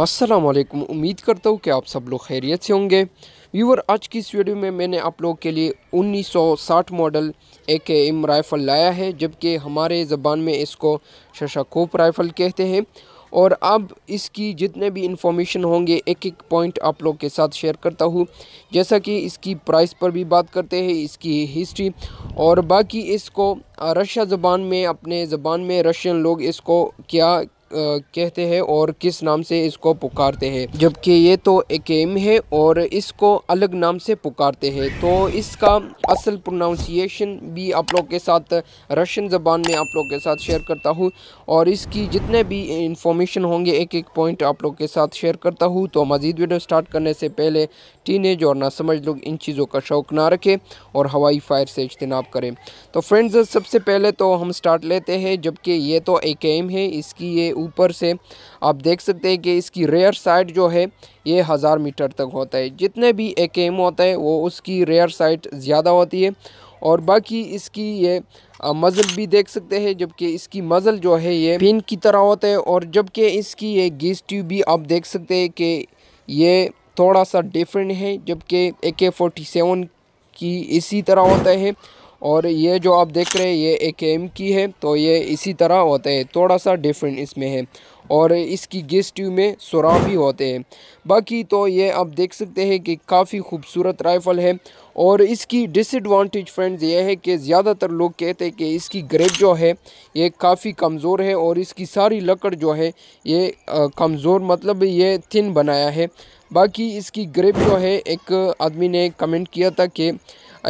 अस्सलाम वालेकुम उम्मीद करता हूँ कि आप सब लोग खैरियत से होंगे व्यूवर आज की इस वीडियो में मैंने आप लोग के लिए 1960 मॉडल ए के एम राइफ़ल लाया है जबकि हमारे ज़बान में इसको शशाकोप राइफ़ल कहते हैं और अब इसकी जितने भी इंफॉर्मेशन होंगे एक एक पॉइंट आप लोग के साथ शेयर करता हूँ जैसा कि इसकी प्राइस पर भी बात करते हैं इसकी हिस्ट्री और बाकी इसको रशिया ज़बान में अपने ज़बान में रशियन लोग इसको क्या कहते हैं और किस नाम से इसको पुकारते हैं जबकि ये तो एक एम है और इसको अलग नाम से पुकारते हैं तो इसका असल प्रोनाउंसिएशन भी आप लोग के साथ रशियन ज़बान में आप लोग के साथ शेयर करता हूँ और इसकी जितने भी इंफॉर्मेशन होंगे एक एक पॉइंट आप लोग के साथ शेयर करता हूँ तो मज़ीद वीडियो स्टार्ट करने से पहले टीन एज और समझ लोग इन चीज़ों का शौक ना रखें और हवाई फायर से इजतनाब करें तो फ्रेंड्स सबसे पहले तो हम स्टार्ट लेते हैं जबकि ये तो एक एम है इसकी ये ऊपर से आप देख सकते हैं कि इसकी रेयर साइड जो है ये हज़ार मीटर तक होता है जितने भी ए के एम होता है वो उसकी रेयर साइड ज़्यादा होती है और बाकी इसकी ये मज़ल भी देख सकते हैं जबकि इसकी मज़ल जो है ये पिन की तरह होता है और जबकि इसकी ये गीस ट्यूब भी आप देख सकते हैं कि ये थोड़ा सा डिफरेंट है जबकि ए के फोर्टी सेवन की इसी तरह होता है और ये जो आप देख रहे हैं ये एक एम की है तो ये इसी तरह होता है थोड़ा सा डिफरेंट इसमें है और इसकी गेस ट्यूब में सुराख भी होते हैं बाकी तो ये आप देख सकते हैं कि काफ़ी खूबसूरत राइफ़ल है और इसकी डिसएडवांटेज फ्रेंड्स ये है कि ज़्यादातर लोग कहते हैं कि इसकी ग्रेप जो है ये काफ़ी कमज़ोर है और इसकी सारी लकड़ जो है ये कमज़ोर मतलब ये थिन बनाया है बाकी इसकी ग्रेप जो है एक आदमी ने कमेंट किया था कि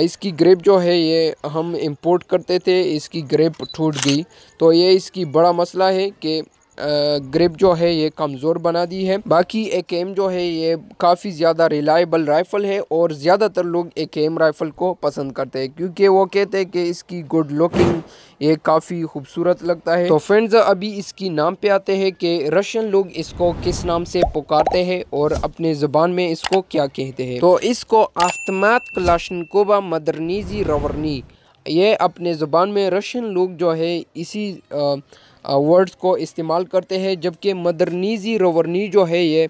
इसकी ग्रेप जो है ये हम इंपोर्ट करते थे इसकी ग्रेप टूट गई तो ये इसकी बड़ा मसला है कि ग्रिप जो है ये कमज़ोर बना दी है बाकी एक एम जो है ये काफ़ी ज़्यादा रिलायबल राइफ़ल है और ज़्यादातर लोग एक एम राइफ़ल को पसंद करते हैं क्योंकि वो कहते हैं कि इसकी गुड लुकिंग ये काफ़ी खूबसूरत लगता है तो फ्रेंड्स अभी इसकी नाम पे आते हैं कि रशियन लोग इसको किस नाम से पुकारते हैं और अपने ज़बान में इसको क्या कहते हैं तो इसको आफ्तमात क्लाशनकोबा मदरनीजी रवरनी ये अपने ज़ुबान में रशियन लोग जो है इसी वर्ड्स को इस्तेमाल करते हैं जबकि मदरनीजी रोवरनी जो है ये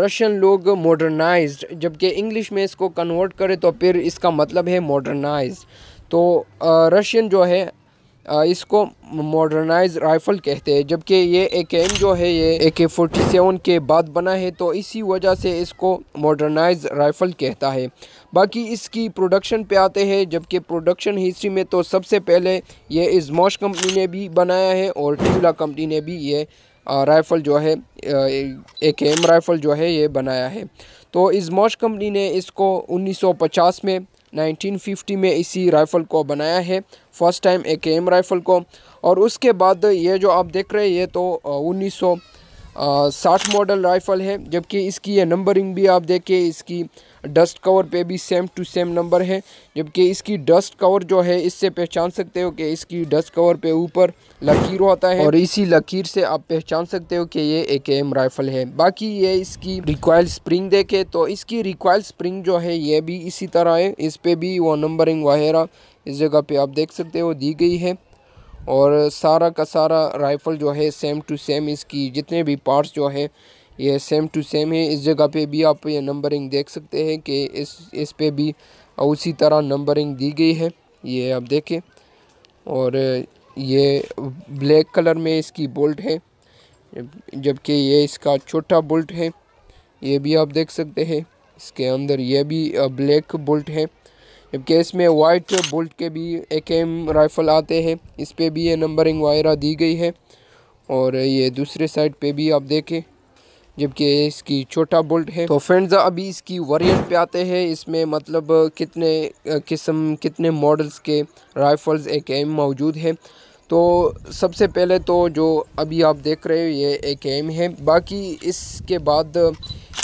रशियन लोग मॉडर्नाइज्ड जबकि इंग्लिश में इसको कन्वर्ट करें तो फिर इसका मतलब है मॉडर्नाइज्ड तो रशियन जो है इसको मॉडर्नाइज राइफ़ल कहते हैं जबकि ये ए के एम जो है ये ए के फोर्टी सेवन के बाद बना है तो इसी वजह से इसको मॉडर्नाइज राइफ़ल कहता है बाकी इसकी प्रोडक्शन पे आते हैं जबकि प्रोडक्शन हिस्ट्री में तो सबसे पहले ये इजमोश कंपनी ने भी बनाया है और टिबला कंपनी ने भी ये राइफ़ल जो है ए के एम राइफ़ल जो है ये बनाया है तो इजमोश कंपनी ने इसको पचास में 1950 में इसी राइफ़ल को बनाया है फर्स्ट टाइम ए के एम राइफ़ल को और उसके बाद ये जो आप देख रहे हैं ये तो उन्नीस साठ मॉडल राइफ़ल है जबकि इसकी ये नंबरिंग भी आप देखें इसकी डस्ट कवर पे भी सेम टू सेम नंबर है जबकि इसकी डस्ट कवर जो है इससे पहचान सकते हो कि इसकी डस्ट कवर पे ऊपर लकीर होता है और इसी लकीर से आप पहचान सकते हो कि ये ए के एम राइफ़ल है बाकी ये इसकी रिक्वायल स्प्रिंग देखे तो इसकी रिक्वायल स्प्रिंग जो है ये भी इसी तरह है इस पर भी वो नंबरिंग वगैरह इस जगह पर आप देख सकते हो दी गई है और सारा का सारा राइफ़ल जो है सेम टू सेम इसकी जितने भी पार्ट्स जो है ये सेम टू सेम है इस जगह पे भी आप ये नंबरिंग देख सकते हैं कि इस इस पे भी उसी तरह नंबरिंग दी गई है ये आप देखें और ये ब्लैक कलर में इसकी बोल्ट है जबकि ये इसका छोटा बोल्ट है ये भी आप देख सकते हैं इसके अंदर यह भी ब्लैक बोल्ट है जबकि इसमें वाइट बुल्ट के भी एक एम राइफ़ल आते हैं इस पर भी ये नंबरिंग वगैरह दी गई है और ये दूसरे साइड पे भी आप देखें जबकि इसकी छोटा बोल्ट है तो फ्रेंड्स अभी इसकी वरियंट पे आते हैं इसमें मतलब कितने किस्म कितने मॉडल्स के राइफ़ल्स एक एम मौजूद हैं तो सबसे पहले तो जो अभी आप देख रहे हो ये एक एम है बाकी इसके बाद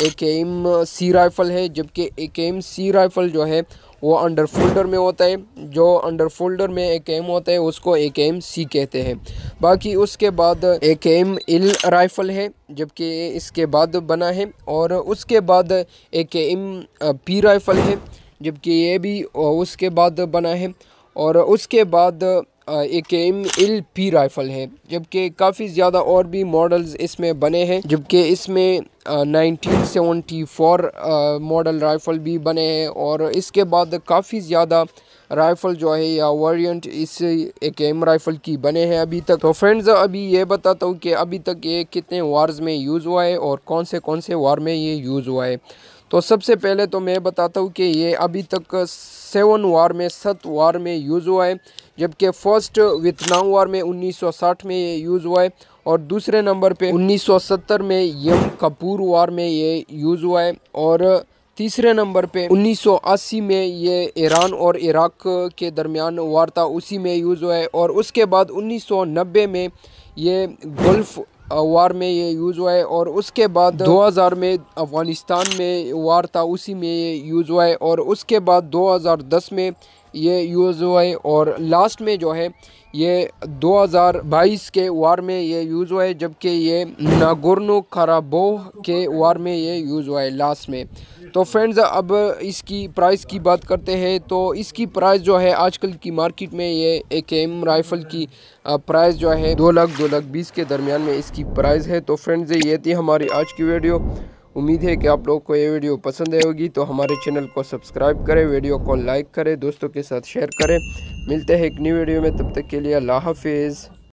एक एम सी राइफ़ल है जबकि एक एम सी राइफ़ल जो है वो अंडर फोल्डर में होता है जो अंडर फोल्डर में एक एम होता है उसको एक एम सी कहते हैं बाकी उसके बाद एक एम एल राइफ़ल है जबकि इसके बाद बना है और उसके बाद एक एम पी राइफ़ल है जबकि ये भी उसके बाद बना है और उसके बाद ए के एम एल पी राइफ़ल है जबकि काफ़ी ज़्यादा और भी मॉडल्स इसमें बने हैं जबकि इसमें nineteen seventy four model rifle भी बने हैं और इसके बाद काफ़ी ज़्यादा राइफ़ल जो है या वेरिएंट इस ए के एम राइफ़ल की बने हैं अभी तक तो फ्रेंड्स अभी ये बताता हूँ कि अभी तक ये कितने वार्स में यूज़ हुआ है और कौन से कौन से वार में ये यूज़ हुआ है तो सबसे पहले तो मैं बताता हूँ कि ये अभी तक सेवन वार में सत वार में यूज़ हुआ है जबकि फर्स्ट वियतनाम वार में 1960 में ये यूज़ हुआ है और दूसरे नंबर पे 1970 में यम कपूर वार में ये यूज़ हुआ है और तीसरे नंबर पे 1980 में ये ईरान और इराक के दरमियान वार था उसी में यूज़ हुआ है और उसके बाद 1990 में ये गल्फ़ वार में ये यूज़ हुआ है और उसके बाद 2000 में अफ़गानिस्तान में वार था उसी में ये यूज़ हुआ है और उसके बाद 2010 में ये यूज़ हुआ है और लास्ट में जो है ये 2022 के वार में ये यूज़ हुआ है जबकि ये नागोर्नो खराबोह के वार में ये यूज़ हुआ है लास्ट में तो फ्रेंड्स अब इसकी प्राइस की बात करते हैं तो इसकी प्राइस जो है आजकल की मार्केट में ये ए के एम राइफ़ल की प्राइस जो है दो लाख दो लाख बीस के दरमियान में इसकी प्राइस है तो फ्रेंड्स ये थी हमारी आज की वीडियो उम्मीद है कि आप लोग को ये वीडियो पसंद आएगी तो हमारे चैनल को सब्सक्राइब करें वीडियो को लाइक करें दोस्तों के साथ शेयर करें मिलते हैं एक न्यू वीडियो में तब तक के लिए अल्लाह हाफिज़